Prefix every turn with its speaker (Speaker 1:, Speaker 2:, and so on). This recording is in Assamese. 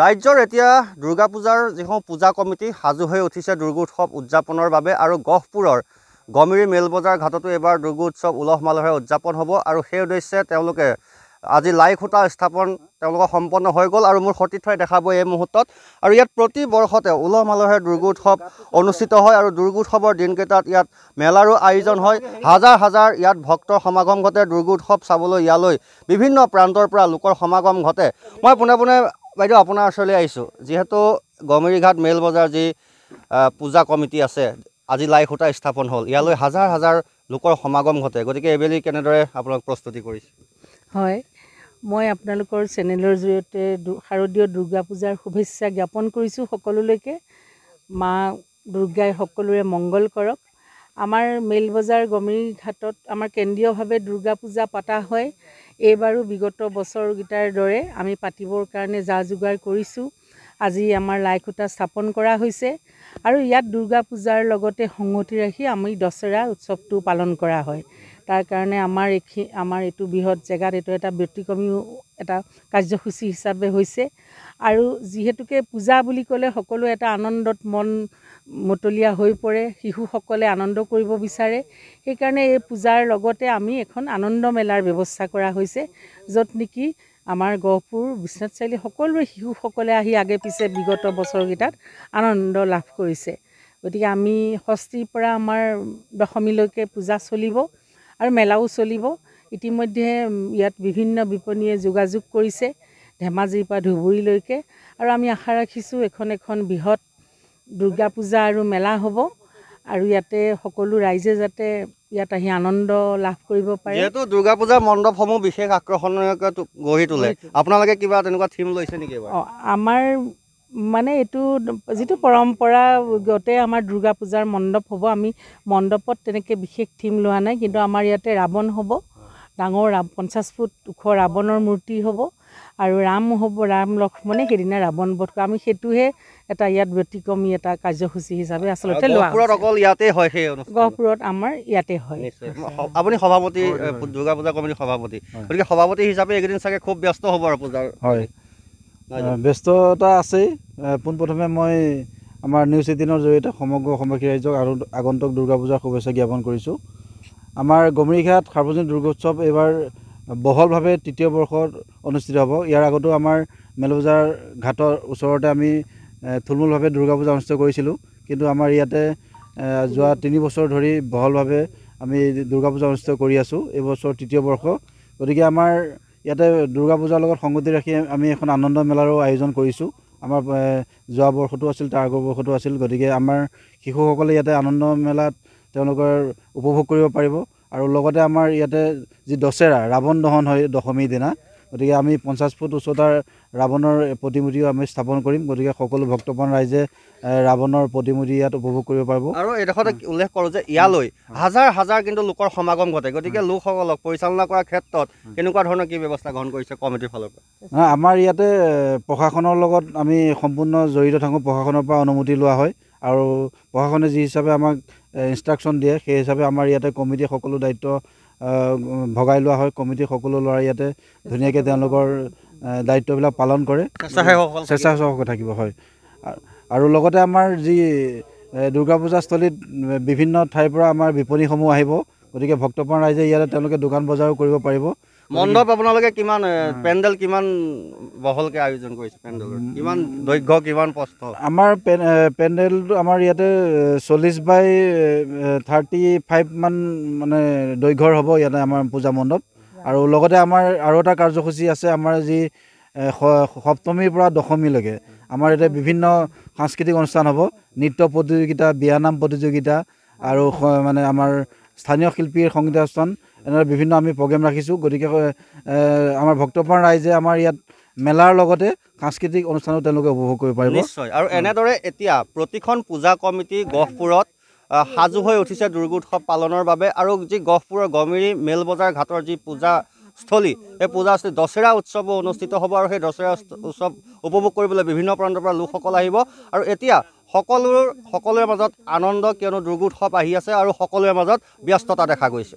Speaker 1: ৰাজ্যৰ এতিয়া দুৰ্গা পূজাৰ যিসমূহ পূজা কমিটি সাজু হৈ উঠিছে দুৰ্গ উৎসৱ উদযাপনৰ বাবে আৰু গহপুৰৰ গমিৰি মেলবজাৰ ঘাটতো এইবাৰ দুৰ্গ উৎসৱ উলহ মালহেৰে উদযাপন হ'ব আৰু সেই উদ্দেশ্যে তেওঁলোকে আজি লাই খুঁটা স্থাপন তেওঁলোকৰ সম্পন্ন হৈ গ'ল আৰু মোৰ সতীৰ্থই দেখাব এই মুহূৰ্তত আৰু ইয়াত প্ৰতি বৰ্ষতে উলহ মালহেৰে দুৰ্গ উৎসৱ অনুষ্ঠিত হয় আৰু দুৰ্গ উৎসৱৰ দিনকেইটাত ইয়াত মেলাৰো আয়োজন হয় হাজাৰ হাজাৰ ইয়াত ভক্তৰ সমাগম ঘটে দুৰ্গ উৎসৱ চাবলৈ ইয়ালৈ বিভিন্ন প্ৰান্তৰ পৰা লোকৰ সমাগম ঘটে মই পোনে পোনে বাইদেউ আপোনাৰ ওচৰলৈ আহিছোঁ যিহেতু গমেৰিঘাট মেল বজাৰ যি পূজা কমিটি আছে আজি লাই সূতা স্থাপন হ'ল ইয়ালৈ হাজাৰ হাজাৰ লোকৰ সমাগম ঘটে গতিকে এইবেলি কেনেদৰে আপোনাক প্ৰস্তুতি কৰিছে
Speaker 2: হয় মই আপোনালোকৰ চেনেলৰ জৰিয়তে শাৰদীয় দুৰ্গা পূজাৰ শুভেচ্ছা জ্ঞাপন কৰিছোঁ সকলোলৈকে মা দুৰ্গাই সকলোৰে মংগল কৰক আমাৰ মেলবজাৰ বজাৰ ঘাটত আমাৰ কেন্দ্ৰীয়ভাৱে দুৰ্গা পূজা পতা হয় এইবাৰো বিগত বছৰকেইটাৰ দৰে আমি পাতিবৰ কাৰণে যা যোগাৰ কৰিছোঁ আজি আমাৰ লাই লাইখুঁটা স্থাপন কৰা হৈছে আৰু ইয়াত দুৰ্গা পূজাৰ লগতে সংগতি ৰাখি আমি দছেৰা উৎসৱটো পালন কৰা হয় তাৰ কাৰণে আমাৰ এইখি আমাৰ এইটো বৃহৎ জেগাত এইটো এটা ব্যতিক্ৰমীও এটা কাৰ্যসূচী হিচাপে হৈছে আৰু যিহেতুকে পূজা বুলি ক'লে সকলো এটা আনন্দত মন মতলীয়া হৈ পৰে শিশুসকলে আনন্দ কৰিব বিচাৰে সেইকাৰণে এই পূজাৰ লগতে আমি এখন আনন্দ মেলাৰ ব্যৱস্থা কৰা হৈছে য'ত নেকি আমাৰ গহপুৰ বিশ্বনাথ চাৰিআলি সকলোৱে শিশুসকলে আহি আগে পিছে বিগত বছৰকেইটাত আনন্দ লাভ কৰিছে গতিকে আমি ষষ্ঠীৰ পৰা আমাৰ দশমীলৈকে পূজা চলিব আৰু মেলাও চলিব ইতিমধ্যে ইয়াত বিভিন্ন বিপণীয়ে যোগাযোগ কৰিছে ধেমাজিৰ পৰা ধুবুৰীলৈকে আৰু আমি আশা ৰাখিছোঁ এখন এখন বৃহৎ দুৰ্গা পূজা আৰু মেলা হ'ব আৰু ইয়াতে সকলো ৰাইজে যাতে ইয়াত আহি আনন্দ লাভ কৰিব পাৰে যিহেতু
Speaker 1: দুৰ্গা পূজাৰ মণ্ডপসমূহ বিশেষ আকৰ্ষণীয়কৈ গঢ়ি তোলে আপোনালোকে কিবা তেনেকুৱা থিম লৈছে নেকি
Speaker 2: অঁ আমাৰ মানে এইটো যিটো পৰম্পৰাগতে আমাৰ দুৰ্গা পূজাৰ মণ্ডপ হ'ব আমি মণ্ডপত তেনেকৈ বিশেষ থিম লোৱা নাই কিন্তু আমাৰ ইয়াতে ৰাৱণ হ'ব ডাঙৰ ৰা পঞ্চাছ ফুট ওখ ৰাৱণৰ মূৰ্তি হ'ব আৰু ৰাম হ'ব ৰাম লক্ষ্মণে সেইদিনা ৰাৱণ বধ কৰা আমি সেইটোহে এটা ইয়াত ব্যতিক্ৰমী এটা কাৰ্যসূচী হিচাপে আচলতে হয় সেই গহপুৰত আমাৰ ইয়াতে হয়
Speaker 1: আপুনি সভাপতি দুৰ্গা পূজা কমিটিৰ সভাপতি গতিকে সভাপতি হিচাপে এইকেইদিন চাগে খুব ব্যস্ত হ'ব আৰু পূজাৰ
Speaker 2: হয়
Speaker 3: ব্যস্ততা আছেই পোনপ্ৰথমে মই আমাৰ নিউজ এইটিনৰ জৰিয়তে সমগ্ৰ অসমবাসী ৰাইজক আৰু আগন্তুক দুৰ্গা পূজাৰ শুভেচ্ছা জ্ঞাপন কৰিছোঁ আমাৰ গমৰিঘাট সাৰ্বজনীন দুৰ্গোৎসৱ এইবাৰ বহলভাৱে তৃতীয় বৰ্ষত অনুষ্ঠিত হ'ব ইয়াৰ আগতেও আমাৰ মেলবজাৰ ঘাটৰ ওচৰতে আমি থুলমূলভাৱে দুৰ্গা পূজা অনুষ্ঠিত কৰিছিলোঁ কিন্তু আমাৰ ইয়াতে যোৱা তিনি বছৰ ধৰি বহলভাৱে আমি দুৰ্গা পূজা অনুষ্ঠিত কৰি আছোঁ এইবছৰ তৃতীয় বৰ্ষ গতিকে আমাৰ ইয়াতে দুৰ্গা পূজাৰ লগত সংগতি ৰাখি আমি এখন আনন্দ মেলাৰো আয়োজন কৰিছোঁ আমাৰ যোৱা বৰ্ষতো আছিল তাৰ আগৰ বৰ্ষতো আছিল গতিকে আমাৰ শিশুসকলে ইয়াতে আনন্দ মেলাত তেওঁলোকৰ উপভোগ কৰিব পাৰিব আৰু লগতে আমাৰ ইয়াতে যি দশেৰা ৰাৱণ দহন হয় দশমীৰ দিনা গতিকে আমি পঞ্চাছ ফুট উচ্চতাৰ ৰাৱণৰ প্ৰতিমূৰ্তিও আমি স্থাপন কৰিম গতিকে সকলো ভক্তপ্ৰাণ ৰাইজে ৰাৱণৰ প্ৰতিমূৰ্তি ইয়াত উপভোগ কৰিব পাৰিব
Speaker 1: আৰু এইডোখৰতে উল্লেখ কৰোঁ যে ইয়ালৈ হাজাৰ হাজাৰ কিন্তু লোকৰ সমাগম ঘটে গতিকে লোকসকলক পৰিচালনা কৰাৰ ক্ষেত্ৰত কেনেকুৱা ধৰণৰ কি ব্যৱস্থা গ্ৰহণ কৰিছে কমিটিৰ ফালৰ পৰা
Speaker 3: আমাৰ ইয়াতে প্ৰশাসনৰ লগত আমি সম্পূৰ্ণ জড়িত থাকোঁ প্ৰশাসনৰ পৰা অনুমতি লোৱা হয় আৰু প্ৰশাসনে যি হিচাপে আমাক ইনষ্ট্ৰাকশ্যন দিয়ে সেই হিচাপে আমাৰ ইয়াতে কমিটিয়ে সকলো দায়িত্ব ভগাই লোৱা হয় কমিটিৰ সকলো ল'ৰা ইয়াতে ধুনীয়াকৈ তেওঁলোকৰ দায়িত্ববিলাক পালন কৰে স্বেচ্ছাসেৱক থাকিব হয় আৰু লগতে আমাৰ যি দুৰ্গা পূজাস্থলীত বিভিন্ন ঠাইৰ পৰা আমাৰ বিপণীসমূহ আহিব গতিকে ভক্তপ্ৰাণ ৰাইজে ইয়াতে তেওঁলোকে দোকান বজাৰো কৰিব পাৰিব মণ্ডপ
Speaker 1: আপোনালোকে কিমান পেণ্ডেল কিমান বহলকে আয়োজন কৰিছে পেণ্ডেলৰ কিমান দৈৰ্ঘ্য কিমান প্ৰস্ত
Speaker 3: আমাৰ পেণ্ডেলটো আমাৰ ইয়াতে চল্লিছ বাই থাৰ্টি ফাইভমান মানে দৈৰ্ঘ্যৰ হ'ব ইয়াতে আমাৰ পূজা মণ্ডপ আৰু লগতে আমাৰ আৰু এটা কাৰ্যসূচী আছে আমাৰ যি সপ্তমীৰ পৰা দশমীলৈকে আমাৰ ইয়াতে বিভিন্ন সাংস্কৃতিক অনুষ্ঠান হ'ব নৃত্য প্ৰতিযোগিতা বিয়ানাম প্ৰতিযোগিতা আৰু মানে আমাৰ স্থানীয় শিল্পীৰ সংগীতানুষ্ঠান এনেদৰে বিভিন্ন আমি প্ৰগ্ৰেম ৰাখিছোঁ গতিকে আমাৰ ভক্তপ্ৰাণ ৰাইজে আমাৰ ইয়াত মেলাৰ লগতে সাংস্কৃতিক অনুষ্ঠানো তেওঁলোকে উপভোগ কৰিব পাৰিব নিশ্চয়
Speaker 1: আৰু এনেদৰে এতিয়া প্ৰতিখন পূজা কমিটি গহপুৰত সাজু হৈ উঠিছে দুৰ্গা উৎসৱ পালনৰ বাবে আৰু যি গহপুৰৰ গমিৰি মেলবজাৰ ঘাটৰ যি পূজাস্থলী সেই পূজাস্থলী দশেৰা উৎসৱো অনুষ্ঠিত হ'ব আৰু সেই দশেৰা উৎসৱ উপভোগ কৰিবলৈ বিভিন্ন প্ৰান্তৰ পৰা লোকসকল আহিব আৰু এতিয়া সকলোৰ সকলোৰে মাজত আনন্দ কিয়নো দুৰ্গা উৎসৱ আহি আছে আৰু সকলোৰে মাজত ব্যস্ততা দেখা গৈছে